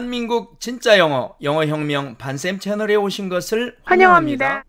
대한민국 진짜 영어 영어 혁명 반쌤 채널에 오신 것을 환영합니다. 환영합니다.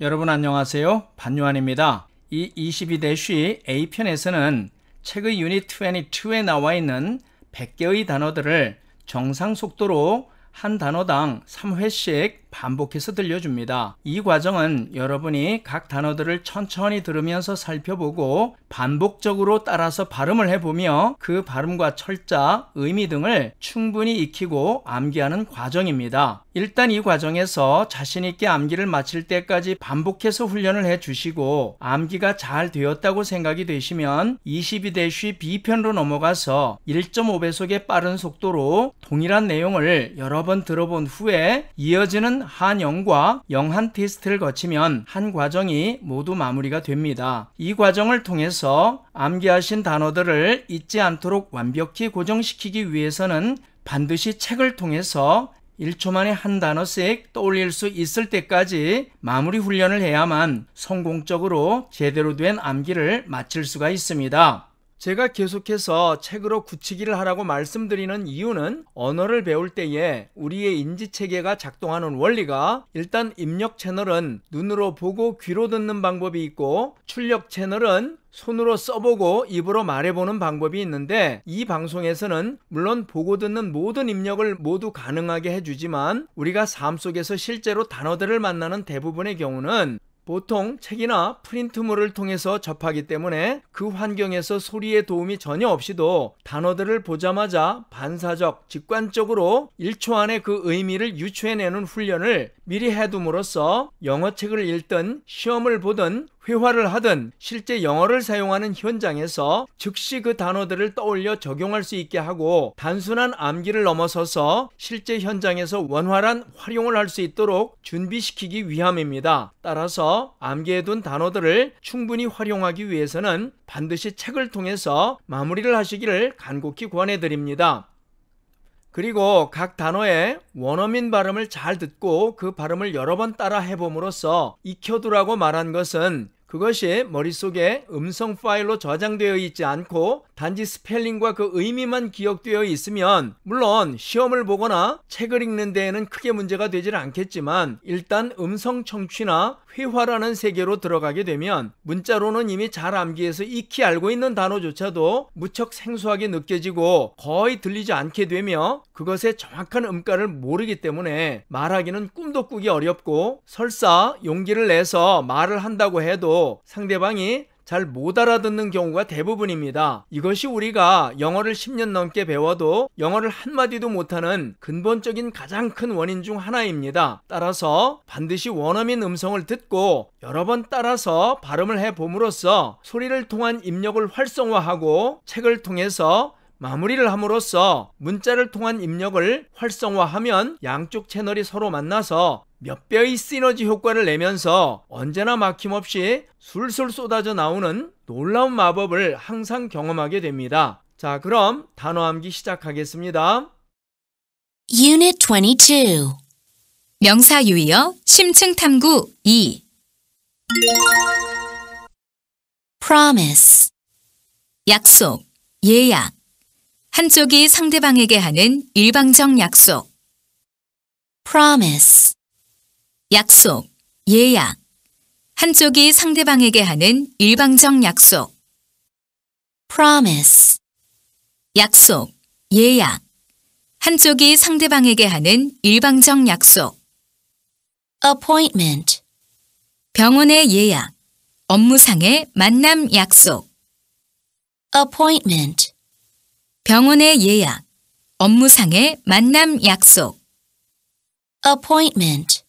여러분 안녕하세요. 반요한입니다. 이 22대 쉬 A편에서는 책의 유닛 22에 나와 있는 100개의 단어들을 정상 속도로 한 단어당 3회씩 반복해서 들려줍니다. 이 과정은 여러분이 각 단어들을 천천히 들으면서 살펴보고 반복적으로 따라서 발음을 해보며 그 발음과 철자, 의미 등을 충분히 익히고 암기하는 과정입니다. 일단 이 과정에서 자신있게 암기를 마칠 때까지 반복해서 훈련을 해 주시고 암기가 잘 되었다고 생각이 되시면 22-B편으로 넘어가서 1.5배속의 빠른 속도로 동일한 내용을 여러 번 들어본 후에 이어지는 한영과 영한 테스트를 거치면 한 과정이 모두 마무리가 됩니다. 이 과정을 통해서 암기하신 단어들을 잊지 않도록 완벽히 고정시키기 위해서는 반드시 책을 통해서 1초 만에 한 단어씩 떠올릴 수 있을 때까지 마무리 훈련을 해야만 성공적으로 제대로 된 암기를 마칠 수가 있습니다. 제가 계속해서 책으로 굳히기를 하라고 말씀드리는 이유는 언어를 배울 때에 우리의 인지체계가 작동하는 원리가 일단 입력 채널은 눈으로 보고 귀로 듣는 방법이 있고 출력 채널은 손으로 써보고 입으로 말해보는 방법이 있는데 이 방송에서는 물론 보고 듣는 모든 입력을 모두 가능하게 해주지만 우리가 삶 속에서 실제로 단어들을 만나는 대부분의 경우는 보통 책이나 프린트물을 통해서 접하기 때문에 그 환경에서 소리의 도움이 전혀 없이도 단어들을 보자마자 반사적, 직관적으로 1초 안에 그 의미를 유추해내는 훈련을 미리 해둠으로써 영어책을 읽든 시험을 보든 회화를 하든 실제 영어를 사용하는 현장에서 즉시 그 단어들을 떠올려 적용할 수 있게 하고 단순한 암기를 넘어서서 실제 현장에서 원활한 활용을 할 수 있도록 준비시키기 위함입니다. 따라서 암기해둔 단어들을 충분히 활용하기 위해서는 반드시 책을 통해서 마무리를 하시기를 간곡히 권해드립니다. 그리고 각 단어의 원어민 발음을 잘 듣고 그 발음을 여러 번 따라 해봄으로써 익혀두라고 말한 것은 그것이 머릿속에 음성 파일로 저장되어 있지 않고 단지 스펠링과 그 의미만 기억되어 있으면 물론 시험을 보거나 책을 읽는 데에는 크게 문제가 되질 않겠지만 일단 음성 청취나 회화라는 세계로 들어가게 되면 문자로는 이미 잘 암기해서 익히 알고 있는 단어조차도 무척 생소하게 느껴지고 거의 들리지 않게 되며 그것의 정확한 음가를 모르기 때문에 말하기는 꿈도 꾸기 어렵고 설사 용기를 내서 말을 한다고 해도 상대방이 잘못 알아듣는 경우가 대부분입니다. 이것이 우리가 영어를 10년 넘게 배워도 영어를 한마디도 못하는 근본적인 가장 큰 원인 중 하나입니다. 따라서 반드시 원어민 음성을 듣고 여러 번 따라서 발음을 해봄으로써 소리를 통한 입력을 활성화하고 책을 통해서 마무리를 함으로써 문자를 통한 입력을 활성화하면 양쪽 채널이 서로 만나서 몇 배의 시너지 효과를 내면서 언제나 막힘없이 술술 쏟아져 나오는 놀라운 마법을 항상 경험하게 됩니다. 자, 그럼 단어 암기 시작하겠습니다. Unit 22 명사 유의어 심층 탐구 2 promise 약속, 예약 한쪽이 상대방에게 하는 일방적 약속 promise 약속, 예약. 한쪽이 상대방에게 하는 일방적 약속. promise. 약속, 예약. 한쪽이 상대방에게 하는 일방적 약속. appointment. 병원의 예약. 업무상의 만남 약속. appointment. 병원의 예약. 업무상의 만남 약속. appointment.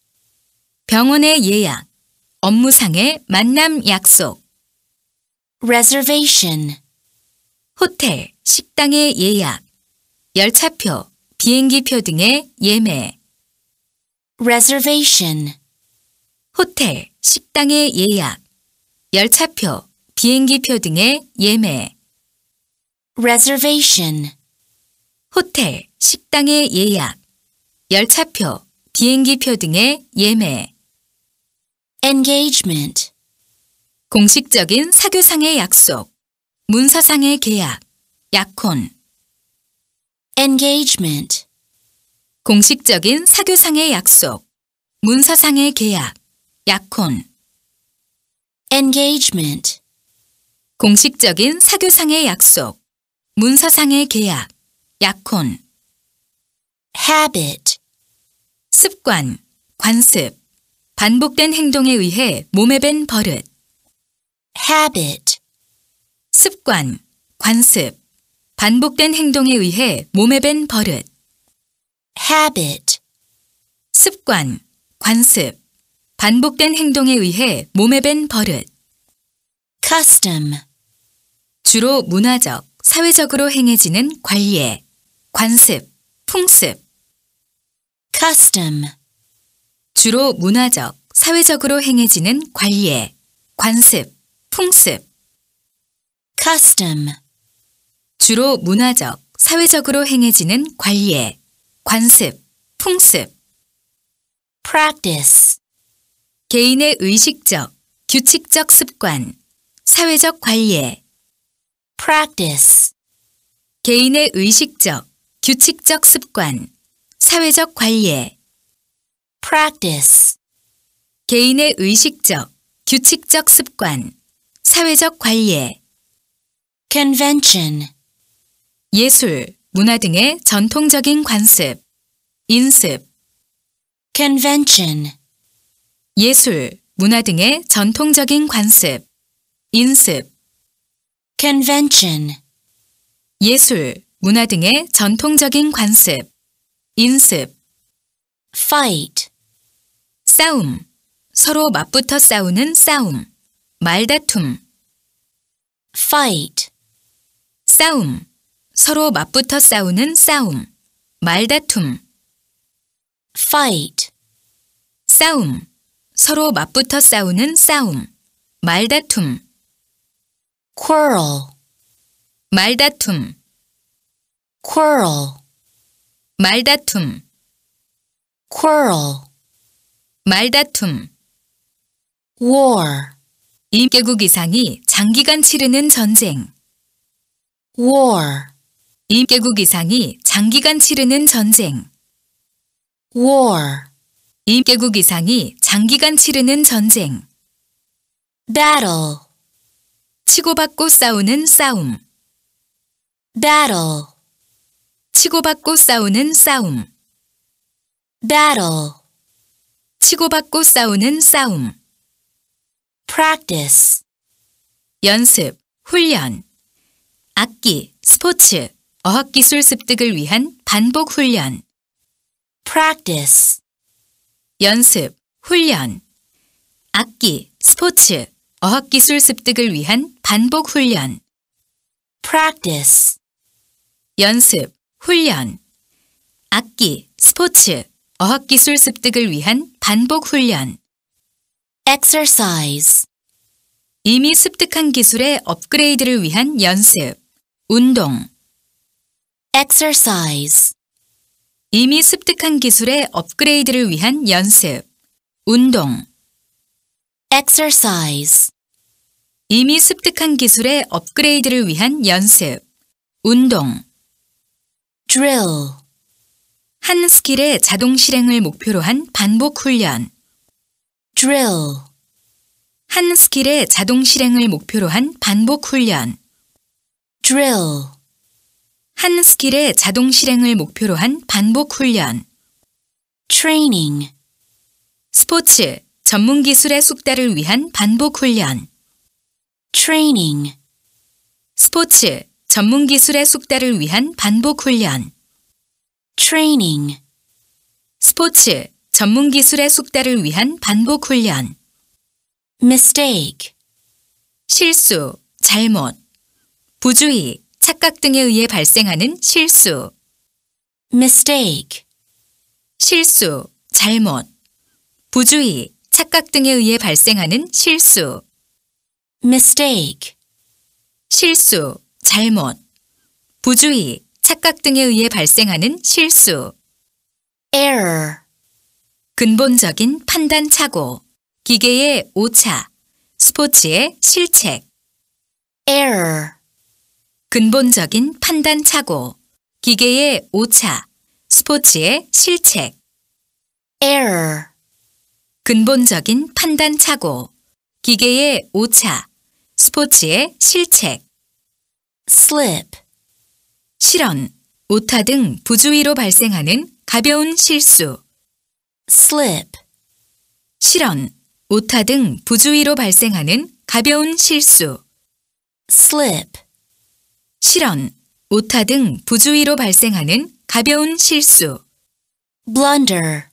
병원의 예약, 업무상의 만남 약속 reservation 호텔, 식당의 예약, 열차표, 비행기표 등의 예매 reservation 호텔, 식당의 예약, 열차표, 비행기표 등의 예매 reservation 호텔, 식당의 예약, 열차표, 비행기표 등의 예매 engagement 공식적인 사교상의 약속, 문서상의 계약, 약혼 engagement 공식적인 사교상의 약속, 문서상의 계약, 약혼 engagement 공식적인 사교상의 약속, 문서상의 계약, 약혼 habit 습관, 관습 반복된 행동에 의해 몸에 밴 버릇. habit. 습관, 관습. 반복된 행동에 의해 몸에 밴 버릇. habit. 습관, 관습. 반복된 행동에 의해 몸에 밴 버릇. custom. 주로 문화적, 사회적으로 행해지는 관례, 관습, 풍습. custom. 주로 문화적, 사회적으로 행해지는 관례, 관습, 풍습. custom 주로 문화적, 사회적으로 행해지는 관례, 관습, 풍습. practice 개인의 의식적, 규칙적 습관, 사회적 관례. practice 개인의 의식적, 규칙적 습관, 사회적 관례. practice 개인의 의식적, 규칙적 습관, 사회적 관례 convention 예술, 문화 등의 전통적인 관습, 인습 convention 예술, 문화 등의 전통적인 관습, 인습 convention 예술, 문화 등의 전통적인 관습, 인습 fight 싸움, 서로 맞붙어 싸우는 싸움, 말다툼 fight 싸움, 서로 맞붙어 싸우는 싸움, 말다툼 fight 싸움, 서로 맞붙어 싸우는 싸움, 말다툼 quarrel 말다툼 quarrel 말다툼 quarrel 말다툼 war 2개국 이상이 장기간 치르는 전쟁 war 2개국 이상이 장기간 치르는 전쟁 war 2개국 이상이 장기간 치르는 전쟁 battle 치고받고 싸우는 싸움 battle 치고받고 싸우는 싸움 battle 치고받고 싸우는 싸움. practice. 연습, 훈련. 악기, 스포츠, 어학기술 습득을 위한 반복 훈련. practice. 연습, 훈련. 악기, 스포츠, 어학기술 습득을 위한 반복 훈련. practice. 연습, 훈련. 악기, 스포츠, 어학기술 습득을 위한 반복 훈련 Exercise 이미 습득한 기술의 업그레이드를 위한 연습, 운동 Exercise 이미 습득한 기술의 업그레이드를 위한 연습, 운동 Exercise 이미 습득한 기술의 업그레이드를 위한 연습, 운동 Drill 한 스킬의 자동 실행을 목표로 한 반복 훈련. drill 한 스킬의 자동 실행을 목표로 한 반복 훈련. drill 한 스킬의 자동 실행을 목표로 한 반복 훈련. training 스포츠 전문 기술의 숙달을 위한 반복 훈련. training 스포츠 전문 기술의 숙달을 위한 반복 훈련. training 스포츠 전문 기술의 숙달을 위한 반복 훈련 mistake 실수, 잘못 부주의, 착각 등에 의해 발생하는 실수 mistake 실수, 잘못 부주의, 착각 등에 의해 발생하는 실수 mistake 실수, 잘못 부주의, 착각 등에 의해 발생하는 실수 error 근본적인 판단 착오 기계의 오차 스포츠의 실책 error 근본적인 판단 착오 기계의 오차 스포츠의 실책 error 근본적인 판단 착오 기계의 오차 스포츠의 실책 slip 실언, 오타 등 부주의로 발생하는 가벼운 실수. slip. 실언, 오타 등 부주의로 발생하는 가벼운 실수. slip. 실언, 오타 등 부주의로 발생하는 가벼운 실수. blunder.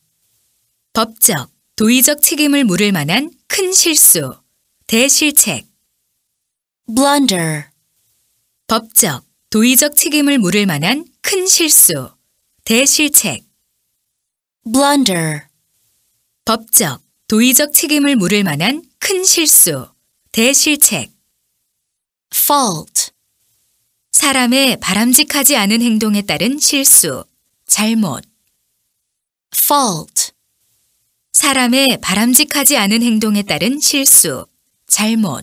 법적, 도의적 책임을 물을 만한 큰 실수. 대실책. blunder. 법적, 도의적 책임을 물을 만한 큰 실수, 대실책. blunder. 법적, 도의적 책임을 물을 만한 큰 실수, 대실책. fault. 사람의 바람직하지 않은 행동에 따른 실수, 잘못. fault. 사람의 바람직하지 않은 행동에 따른 실수, 잘못.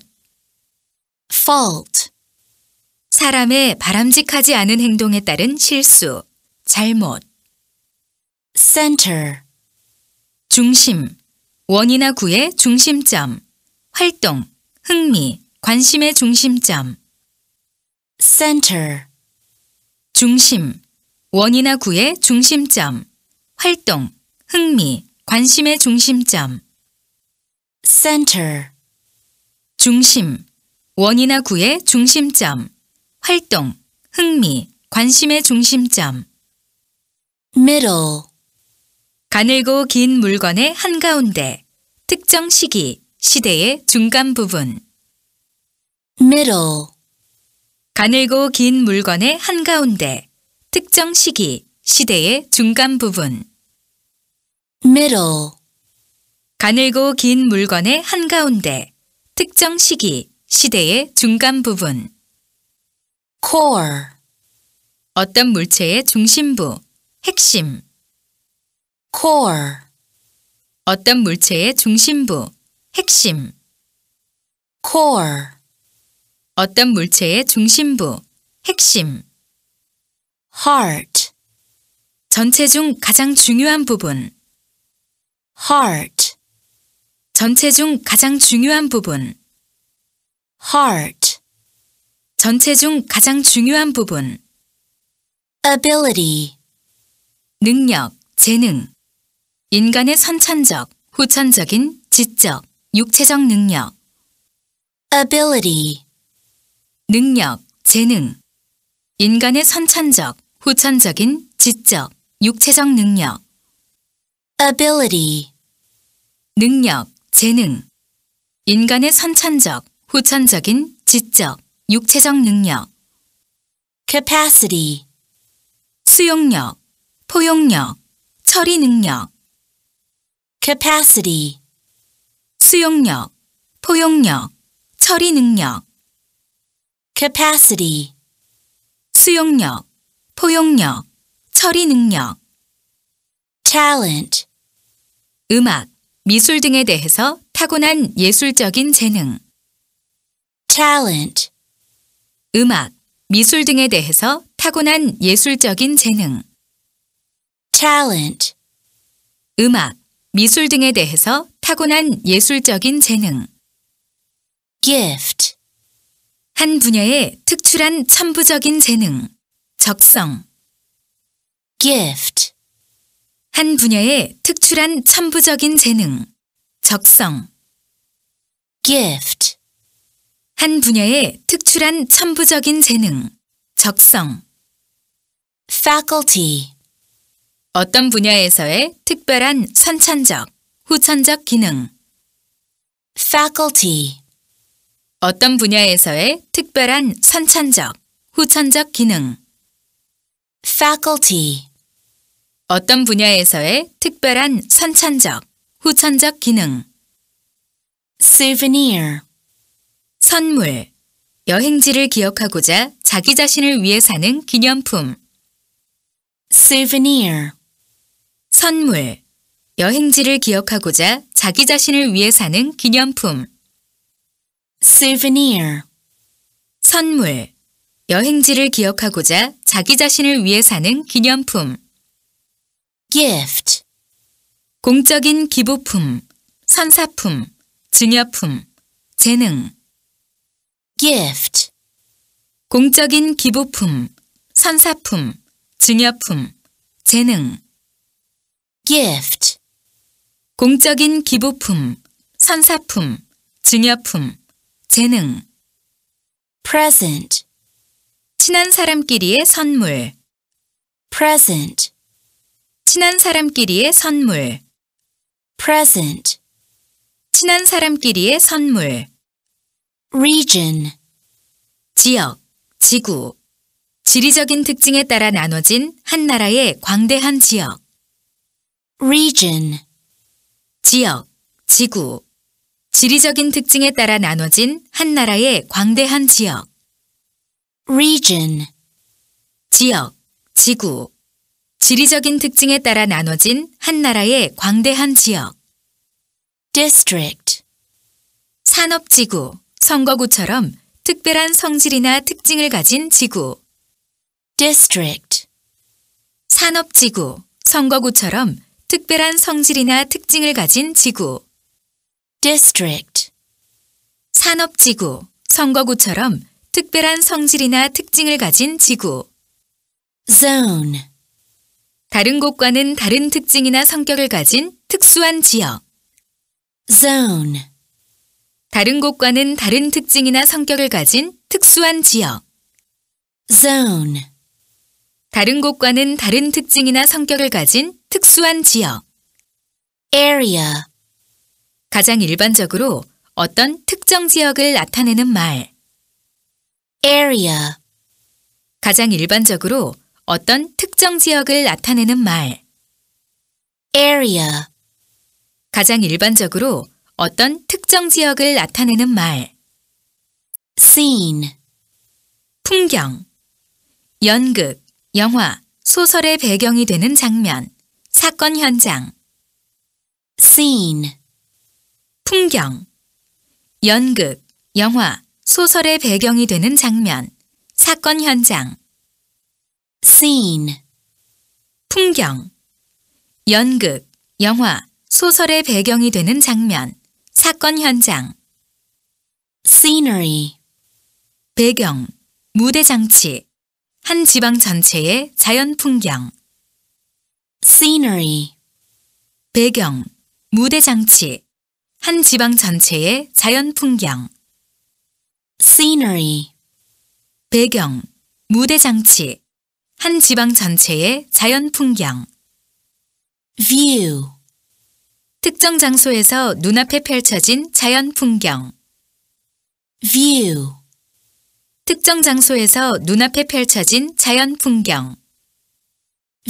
fault. 사람의 바람직하지 않은 행동에 따른 실수, 잘못. center 중심, 원이나 구의 중심점, 활동, 흥미, 관심의 중심점. center 중심, 원이나 구의 중심점, 활동, 흥미, 관심의 중심점. center 중심, 원이나 구의 중심점, 활동, 흥미, 관심의 중심점. middle 가늘고 긴 물건의 한가운데, 특정 시기, 시대의 중간 부분. middle 가늘고 긴 물건의 한가운데, 특정 시기, 시대의 중간 부분. middle 가늘고 긴 물건의 한가운데, 특정 시기, 시대의 중간 부분. core 어떤 물체의 중심부, 핵심 core 어떤 물체의 중심부, 핵심 core 어떤 물체의 중심부, 핵심 heart 전체 중 가장 중요한 부분 heart 전체 중 가장 중요한 부분 heart 전체 중 가장 중요한 부분 ability 능력, 재능 인간의 선천적, 후천적인 지적, 육체적 능력 ability 능력, 재능 인간의 선천적, 후천적인 지적, 육체적 능력 ability 능력, 재능 인간의 선천적, 후천적인 지적, 육체적 능력 capacity 수용력, 포용력, 처리 능력 capacity 수용력, 포용력, 처리 능력 capacity 수용력, 포용력, 처리 능력 talent 음악, 미술 등에 대해서 타고난 예술적인 재능 talent 음악, 미술 등에 대해서 타고난 예술적인 재능. talent 음악, 미술 등에 대해서 타고난 예술적인 재능. gift 한 분야의 특출한 천부적인 재능, 적성. gift 한 분야의 특출한 천부적인 재능, 적성. gift 한 분야의 특출한 천부적인 재능, 적성. faculty 어떤 분야에서의 특별한 선천적, 후천적 기능. faculty 어떤 분야에서의 특별한 선천적, 후천적 기능. faculty 어떤 분야에서의 특별한 선천적, 후천적 기능. souvenir 선물. 여행지를 기억하고자 자기 자신을 위해 사는 기념품. souvenir. 선물. 여행지를 기억하고자 자기 자신을 위해 사는 기념품. souvenir. 선물. 여행지를 기억하고자 자기 자신을 위해 사는 기념품. gift. 공적인 기부품, 선사품, 증여품, 재능. gift 공적인 기부품, 선사품, 증여품, 재능 gift 공적인 기부품, 선사품, 증여품, 재능 present 친한 사람끼리의 선물 present 친한 사람끼리의 선물 present 친한 사람끼리의 선물 region 지역, 지구, 지리적인 특징에 따라 나눠진 한 나라의 광대한 지역 region 지역, 지구, 지리적인 특징에 따라 나눠진 한 나라의 광대한 지역 region 지역, 지구, 지리적인 특징에 따라 나눠진 한 나라의 광대한 지역 district 산업지구 선거구처럼 특별한 성질이나 특징을 가진 지구. district 산업지구, 선거구처럼 특별한 성질이나 특징을 가진 지구. district 산업지구, 선거구처럼 특별한 성질이나 특징을 가진 지구. zone 다른 곳과는 다른 특징이나 성격을 가진 특수한 지역. zone 다른 곳과는 다른 특징이나 성격을 가진 특수한 지역. zone 다른 곳과는 다른 특징이나 성격을 가진 특수한 지역. area 가장 일반적으로 어떤 특정 지역을 나타내는 말. area 가장 일반적으로 어떤 특정 지역을 나타내는 말. area 가장 일반적으로 어떤 특정 지역을 나타내는 말. scene 풍경 연극, 영화, 소설의 배경이 되는 장면, 사건 현장 scene 풍경 연극, 영화, 소설의 배경이 되는 장면, 사건 현장 scene 풍경 연극, 영화, 소설의 배경이 되는 장면 사건 현장 scenery 배경, 무대 장치, 한 지방 전체의 자연 풍경 scenery 배경, 무대 장치, 한 지방 전체의 자연 풍경 scenery 배경, 무대 장치, 한 지방 전체의 자연 풍경 view 특정 장소에서 눈앞에 펼쳐진 자연 풍경 view 특정 장소에서 눈앞에 펼쳐진 자연 풍경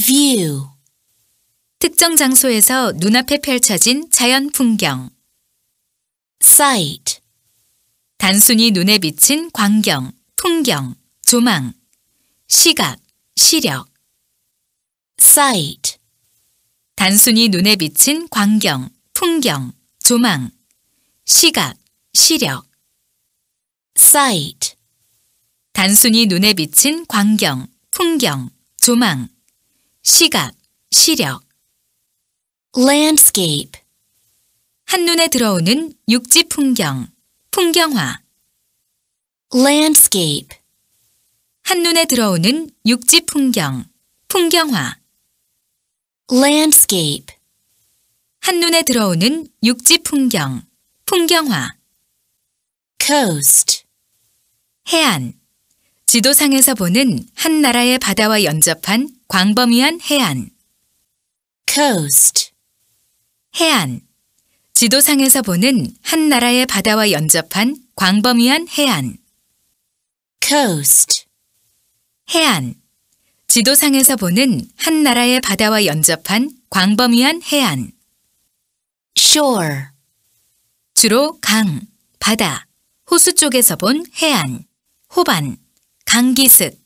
view 특정 장소에서 눈앞에 펼쳐진 자연 풍경 sight 단순히 눈에 비친 광경, 풍경, 조망 시각, 시력 sight 단순히 눈에 비친 광경, 풍경, 조망, 시각, 시력. sight 단순히 눈에 비친 광경, 풍경, 조망, 시각, 시력. landscape 한눈에 들어오는 육지 풍경, 풍경화. landscape 한눈에 들어오는 육지 풍경, 풍경화. landscape 한눈에 들어오는 육지 풍경, 풍경화 coast 해안 지도상에서 보는 한 나라의 바다와 연접한 광범위한 해안 coast 해안 지도상에서 보는 한 나라의 바다와 연접한 광범위한 해안 coast 해안 지도상에서 보는 한 나라의 바다와 연접한 광범위한 해안. shore 주로 강, 바다, 호수 쪽에서 본 해안, 호반, 강기슭.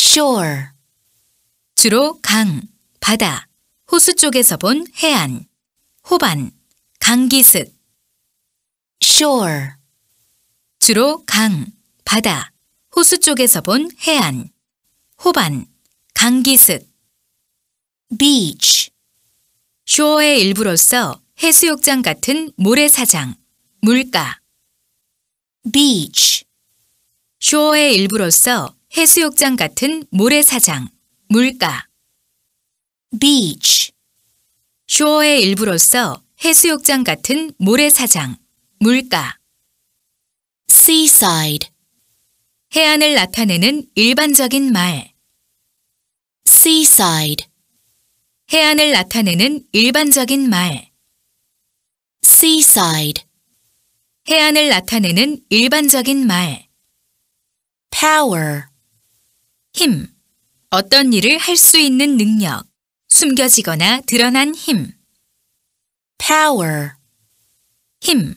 shore 주로 강, 바다, 호수 쪽에서 본 해안, 호반, 강기슭. shore 주로 강, 바다, 호수 쪽에서 본 해안, 호반, 강기습 beach 쇼어의 일부로서 해수욕장 같은 모래사장, 물가 beach 쇼어의 일부로서 해수욕장 같은 모래사장, 물가 beach 쇼어의 일부로서 해수욕장 같은 모래사장, 물가 seaside 해안을 나타내는 일반적인 말 seaside 해안을 나타내는 일반적인 말 seaside 해안을 나타내는 일반적인 말 power 힘 어떤 일을 할 수 있는 능력 숨겨지거나 드러난 힘 power 힘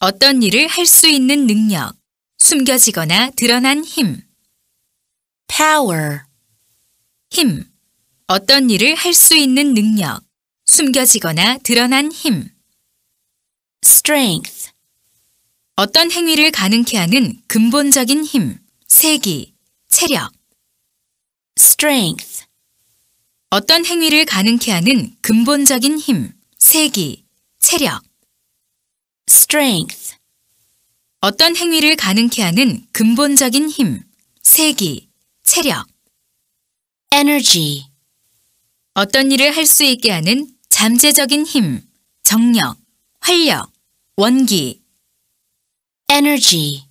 어떤 일을 할 수 있는 능력 숨겨지거나 드러난 힘 power 힘. 어떤 일을 할 수 있는 능력. 숨겨지거나 드러난 힘. strength. 어떤 행위를 가능케 하는 근본적인 힘, 세기, 체력. strength. 어떤 행위를 가능케 하는 근본적인 힘, 세기, 체력. strength. 어떤 행위를 가능케 하는 근본적인 힘, 세기, 체력. energy. 어떤 일을 할 수 있게 하는 잠재적인 힘, 정력, 활력, 원기. energy.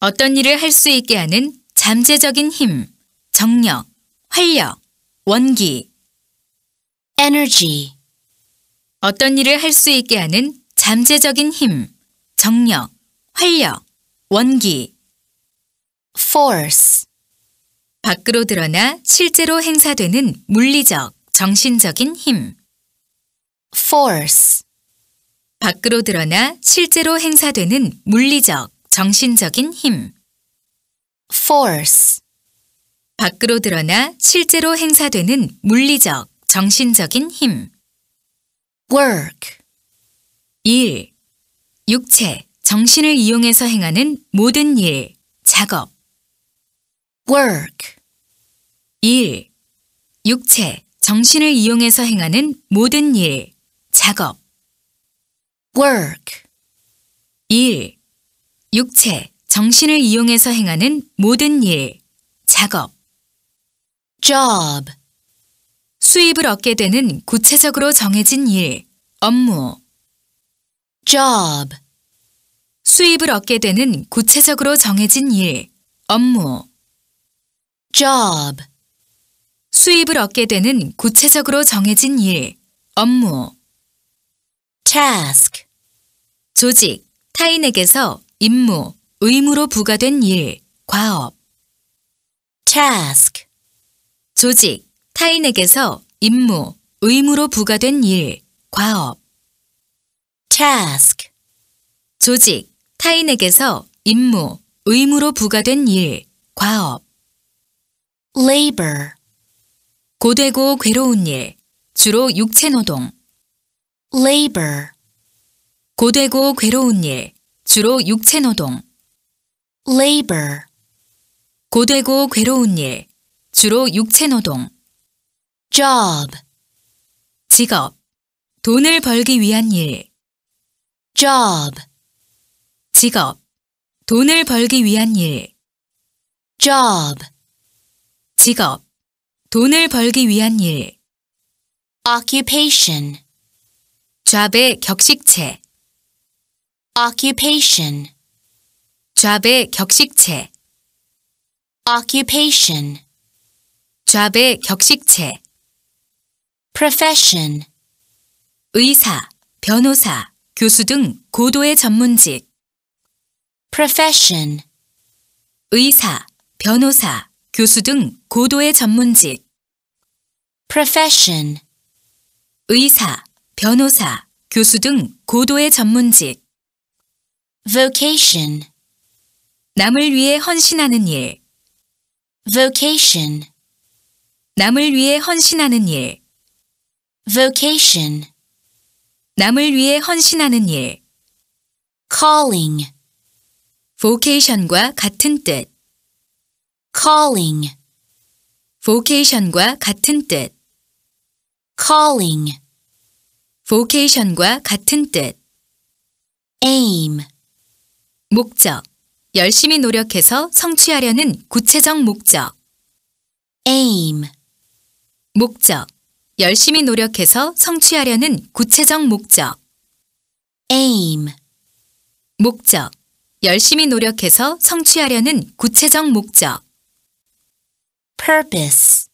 어떤 일을 할 수 있게 하는 잠재적인 힘, 정력, 활력, 원기. energy. 어떤 일을 할 수 있게 하는 잠재적인 힘, 정력, 활력, 원기. force. 밖으로 드러나 실제로 행사되는 물리적, 정신적인 힘. force. 밖으로 드러나 실제로 행사되는 물리적, 정신적인 힘. force. 밖으로 드러나 실제로 행사되는 물리적, 정신적인 힘. work. 일. 육체, 정신을 이용해서 행하는 모든 일, 작업. work 일 육체 정신을 이용해서 행하는 모든 일 작업 work 일 육체 정신을 이용해서 행하는 모든 일 작업 job 수입을 얻게 되는 구체적으로 정해진 일 업무 job 수입을 얻게 되는 구체적으로 정해진 일 업무 job. 수입을 얻게 되는 구체적으로 정해진 일, 업무. task. 조직, 타인에게서 임무, 의무로 부과된 일, 과업. task. 조직, 타인에게서 임무, 의무로 부과된 일, 과업. task. 조직, 타인에게서 임무, 의무로 부과된 일, 과업. labor 고되고 괴로운 일, 주로 육체 노동. labor 고되고 괴로운 일, 주로 육체 노동. labor 고되고 괴로운 일, 주로 육체 노동. job 직업 돈을 벌기 위한 일 job 직업 돈을 벌기 위한 일 job 직업, 돈을 벌기 위한 일. occupation 좌배 격식체 occupation 좌배 격식체 occupation 좌배 격식체 profession 의사, 변호사, 교수 등 고도의 전문직 profession 의사, 변호사, 교수 등 고도의 전문직 profession 의사, 변호사, 교수 등 고도의 전문직 vocation 남을 위해 헌신하는 일 vocation 남을 위해 헌신하는 일 vocation 남을 위해 헌신하는 일 calling vocation과 같은 뜻 calling vocation과 같은 뜻 calling vocation과 같은 뜻 aim 목적 열심히 노력해서 성취하려는 구체적 목적 aim 목적 열심히 노력해서 성취하려는 구체적 목적 aim 목적 열심히 노력해서 성취하려는 구체적 목적 purpose.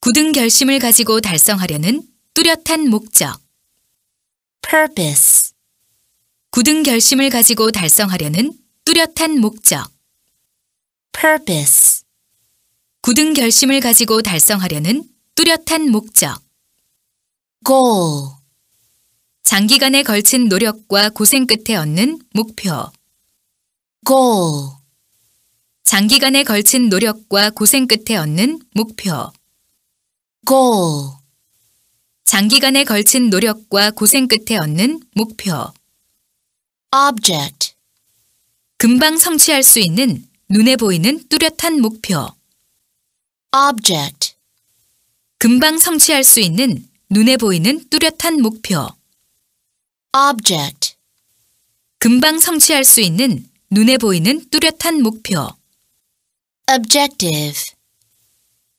굳은 결심을 가지고 달성하려는 뚜렷한 목적. purpose. 굳은 결심을 가지고 달성하려는 뚜렷한 목적. purpose. 굳은 결심을 가지고 달성하려는 뚜렷한 목적. goal. 장기간에 걸친 노력과 고생 끝에 얻는 목표. goal. 장기간에 걸친 노력과 고생 끝에 얻는 목표. goal 장기간에 걸친 노력과 고생 끝에 얻는 목표. object 금방 성취할 수 있는 눈에 보이는 뚜렷한 목표. object 금방 성취할 수 있는 눈에 보이는 뚜렷한 목표. object 금방 성취할 수 있는 눈에 보이는 뚜렷한 목표. objective.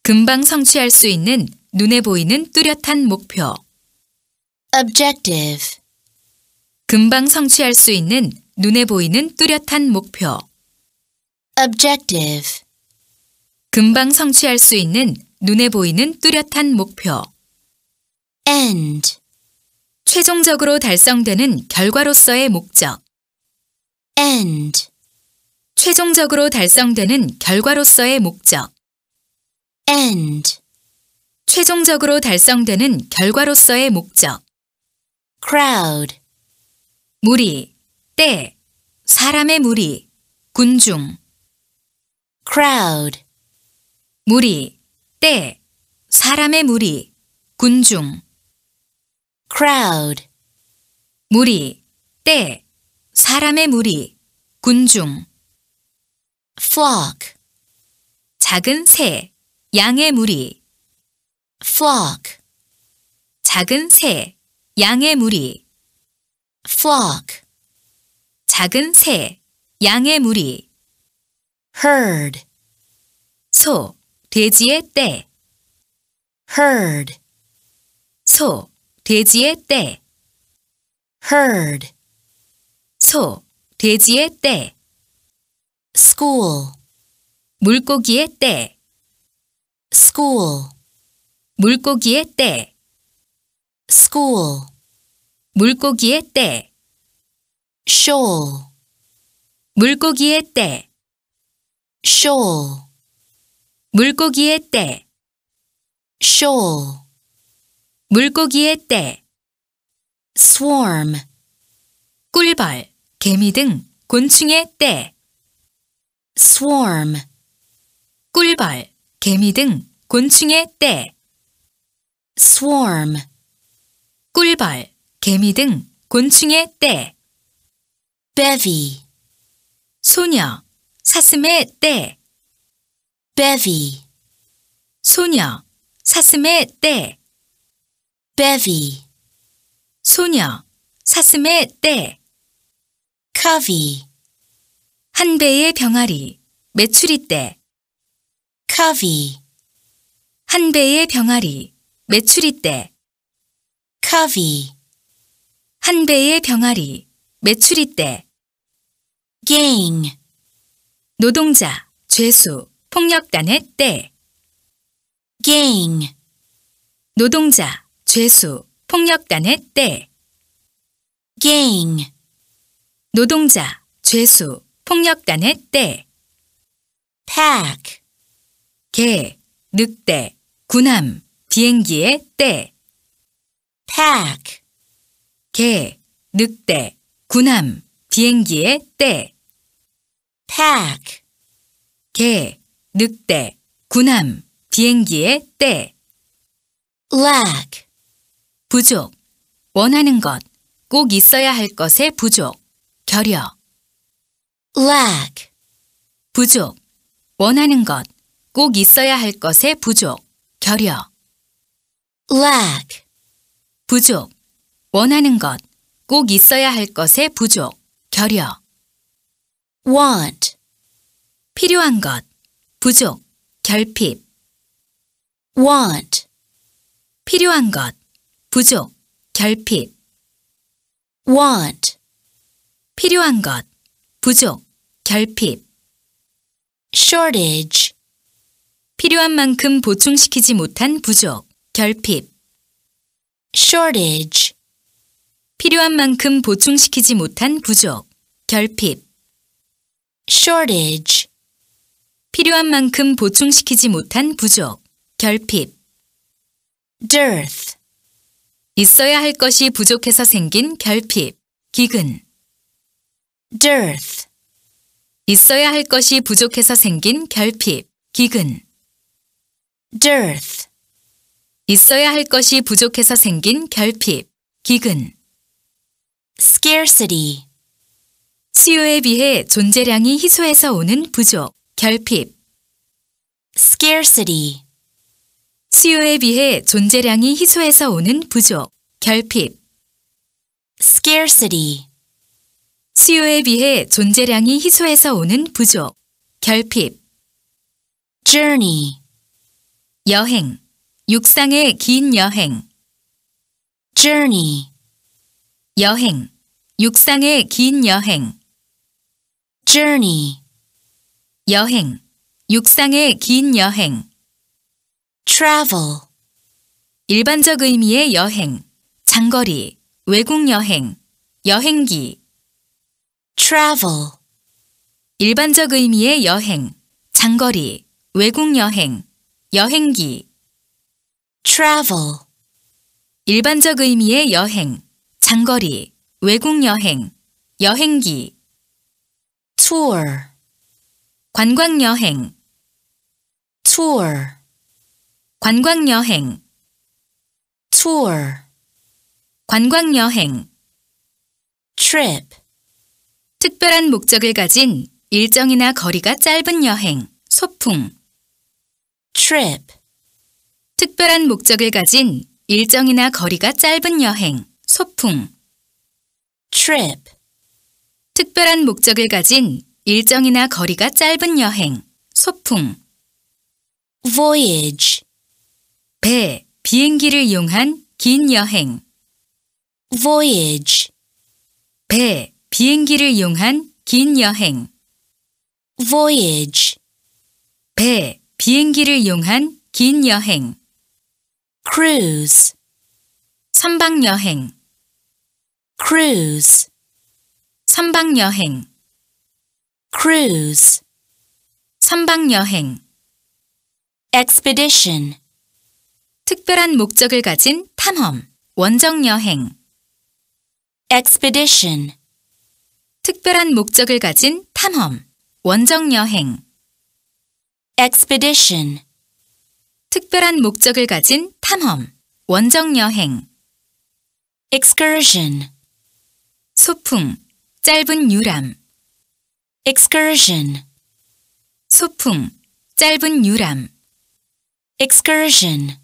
금방 성취할 수 있는 눈에 보이는 뚜렷한 목표. objective. 금방 성취할 수 있는 눈에 보이는 뚜렷한 목표. objective. 금방 성취할 수 있는 눈에 보이는 뚜렷한 목표. end. 최종적으로 달성되는 결과로서의 목적. end. 최종적으로 달성되는 결과로서의 목적. end 최종적으로 달성되는 결과로서의 목적. crowd 무리, 때, 사람의 무리, 군중. crowd 무리, 때, 사람의 무리, 군중. crowd 무리, 때, 사람의 무리, 군중. flock 작은 새 양의 무리 flock 작은 새 양의 무리 flock 작은 새 양의 무리 herd 소 돼지의 떼 herd 소 돼지의 떼 herd 소 돼지의 떼 school 물고기의 때 school 물고기의 때 school 물고기의 때 shoal 물고기의 때 shoal 물고기의 때 shoal 물고기의 때 swarm 꿀벌, 개미 등 곤충의 때 swarm 꿀벌, 개미 등 곤충의 떼 swarm 꿀벌, 개미 등 곤충의 떼 bevy 소녀, 사슴의 떼 bevy 소녀, 사슴의 떼 bevy 소녀, 사슴의 떼 covey 한 배의 병아리, 메추리떼. c o 한 배의 병아리, 메추리떼. c o 한 배의 병아리, 메추리떼. gang. 노동자, 죄수, 폭력단의 떼. g a n 노동자, 죄수, 폭력단의 떼. g a n 노동자, 죄수, 폭력단의 때 pack 개, 늑대, 군함, 비행기의 때 pack 개, 늑대, 군함, 비행기의 때 pack 개, 늑대, 군함, 비행기의 때 lack 부족, 원하는 것, 꼭 있어야 할 것의 부족, 결여 lack. 부족. 원하는 것. 꼭 있어야 할 것의 부족. 결여. lack. 부족. 원하는 것. 꼭 있어야 할 것의 부족. 결여. want. 필요한 것. 부족. 결핍. want. 필요한 것. 부족. 결핍. want. 필요한 것. 부족. 결핍 shortage 필요한 만큼 보충시키지 못한 부족, 결핍 shortage 필요한 만큼 보충시키지 못한 부족, 결핍 shortage 필요한 만큼 보충시키지 못한 부족, 결핍 dearth 있어야 할 것이 부족해서 생긴 결핍, 기근 dearth 있어야 할 것이 부족해서 생긴 결핍, 기근. dearth 있어야 할 것이 부족해서 생긴 결핍, 기근. scarcity 수요에 비해 존재량이 희소해서 오는 부족, 결핍. scarcity 수요에 비해 존재량이 희소해서 오는 부족, 결핍. scarcity 수요에 비해 존재량이 희소해서 오는 부족, 결핍. journey 여행, 육상의 긴 여행. journey 여행, 육상의 긴 여행. journey 여행, 육상의 긴 여행. travel 일반적 의미의 여행, 장거리, 외국 여행, 여행기. travel 일반적 의미의 여행, 장거리, 외국 여행, 여행기 travel 일반적 의미의 여행, 장거리, 외국 여행, 여행기 tour 관광 여행 tour 관광 여행 tour 관광 여행 trip 특별한 목적을 가진 일정이나 거리가 짧은 여행, 소풍. trip 특별한 목적을 가진 일정이나 거리가 짧은 여행, 소풍. trip 특별한 목적을 가진 일정이나 거리가 짧은 여행, 소풍. voyage 배, 비행기를 이용한 긴 여행. voyage 배, 비행기를 이용한 긴 여행 voyage 배, 비행기를 이용한 긴 여행 cruise 선박 여행 cruise 선박 여행 cruise 선박 여행 expedition 특별한 목적을 가진 탐험 원정 여행 expedition 특별한 목적을 가진 탐험, 원정 여행. expedition 특별한 목적을 가진 탐험, 원정 여행. excursion 소풍, 짧은 유람. excursion 소풍, 짧은 유람. excursion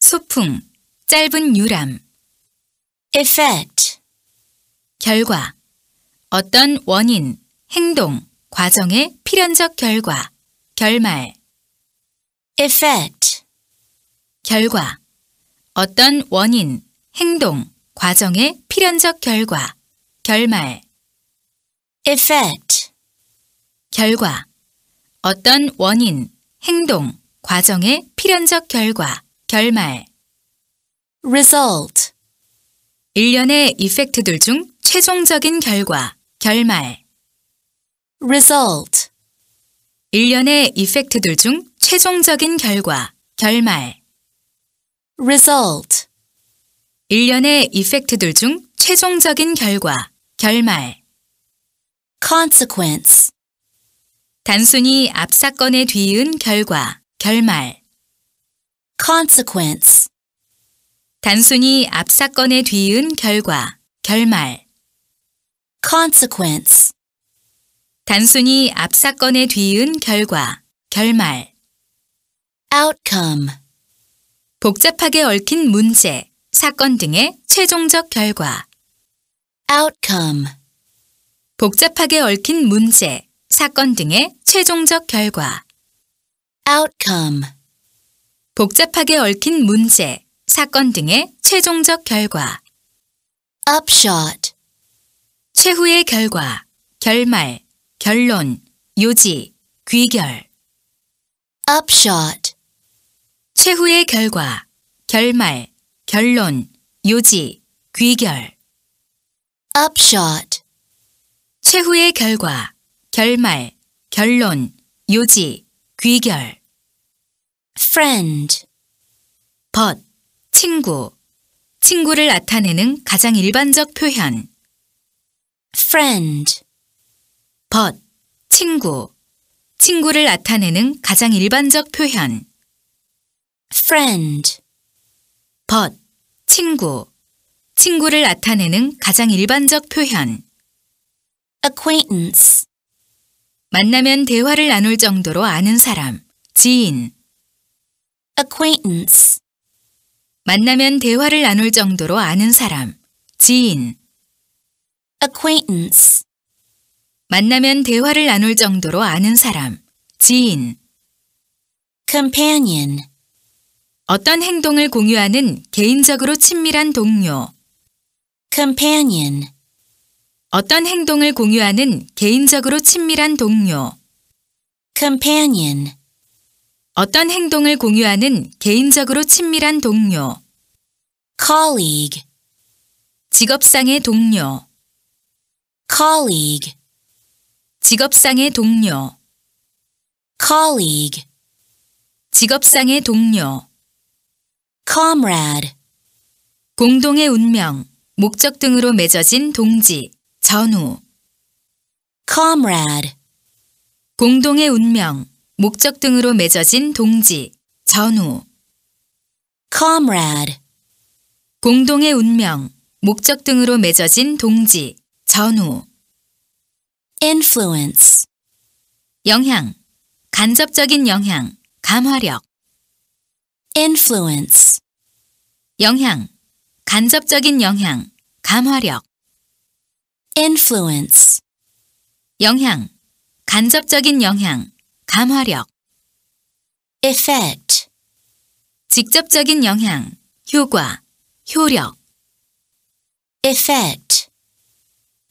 소풍, 짧은 유람. effect 결과 어떤 원인, 행동, 과정의 필연적 결과, 결말 effect 결과 어떤 원인, 행동, 과정의 필연적 결과, 결말 effect 결과 어떤 원인, 행동, 과정의 필연적 결과, 결말 result 일련의 이펙트들 중 최종적인 결과 결말 result 일련의 이펙트들 중 최종적인 결과, 결말 result 일련의 이펙트들 중 최종적인 결과, 결말 consequence 단순히 앞 사건에 뒤이은 결과, 결말 consequence 단순히 앞 사건에 뒤이은 결과, 결말 consequence. 단순히 앞 사건에 뒤은 결과, 결말. outcome. 복잡하게 얽힌 문제, 사건 등의 최종적 결과. outcome. 복잡하게 얽힌 문제, 사건 등의 최종적 결과. outcome. 복잡하게 얽힌 문제, 사건 등의 최종적 결과. upshot. 최후의 결과, 결말, 결론, 요지, 귀결. upshot 최후의 결과, 결말, 결론, 요지, 귀결. upshot 최후의 결과, 결말, 결론, 요지, 귀결. friend 벗, 친구. 친구를 나타내는 가장 일반적 표현. friend. 벗, 친구. 친구를 나타내는 가장 일반적 표현. friend. 벗, 친구. 친구를 나타내는 가장 일반적 표현. acquaintance. 만나면 대화를 나눌 정도로 아는 사람, 지인. acquaintance. 만나면 대화를 나눌 정도로 아는 사람, 지인. acquaintance. 만나면 대화를 나눌 정도로 아는 사람, 지인. companion. 어떤 행동을 공유하는 개인적으로 친밀한 동료. companion. 어떤 행동을 공유하는 개인적으로 친밀한 동료. companion. 어떤 행동을 공유하는 개인적으로 친밀한 동료. colleague. 직업상의 동료. colleague 직업상의 동료 colleague 직업상의 동료 comrade 공동의 운명, 목적 등으로 맺어진 동지, 전우 comrade 공동의 운명, 목적 등으로 맺어진 동지, 전우 comrade 공동의 운명, 목적 등으로 맺어진 동지, 전후 influence 영향 간접적인 영향 감화력 influence 영향 간접적인 영향 감화력 influence 영향 간접적인 영향 감화력 effect 직접적인 영향 효과 효력 effect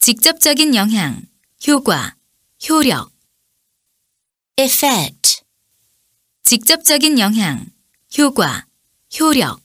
직접적인 영향, 효과, 효력 effect 직접적인 영향, 효과, 효력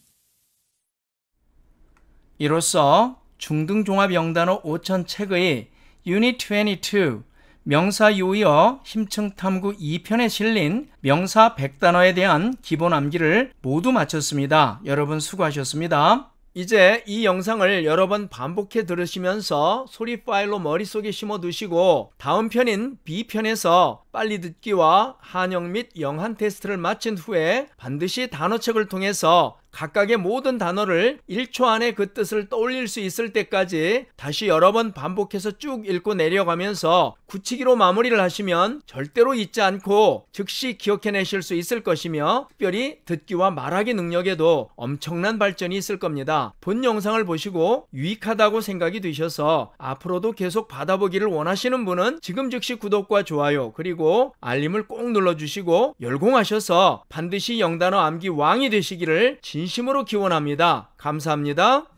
이로써 중등종합영단어 5천 책의 Unit 22 명사 요의어 심층 탐구 2편에 실린 명사 100단어에 대한 기본 암기를 모두 마쳤습니다. 여러분 수고하셨습니다. 이제 이 영상을 여러 번 반복해 들으시면서 소리 파일로 머릿속에 심어 두시고 다음 편인 B편에서 빨리 듣기와 한영 및 영한 테스트를 마친 후에 반드시 단어책을 통해서 각각의 모든 단어를 1초 안에 그 뜻을 떠올릴 수 있을 때까지 다시 여러 번 반복해서 쭉 읽고 내려가면서 굳히기로 마무리를 하시면 절대로 잊지 않고 즉시 기억해내실 수 있을 것이며 특별히 듣기와 말하기 능력에도 엄청난 발전이 있을 겁니다. 본 영상을 보시고 유익하다고 생각이 되셔서 앞으로도 계속 받아보기를 원하시는 분은 지금 즉시 구독과 좋아요 그리고 알림을 꼭 눌러주시고 열공하셔서 반드시 영단어 암기 왕이 되시기를 진 진심으로 기원합니다. 감사합니다.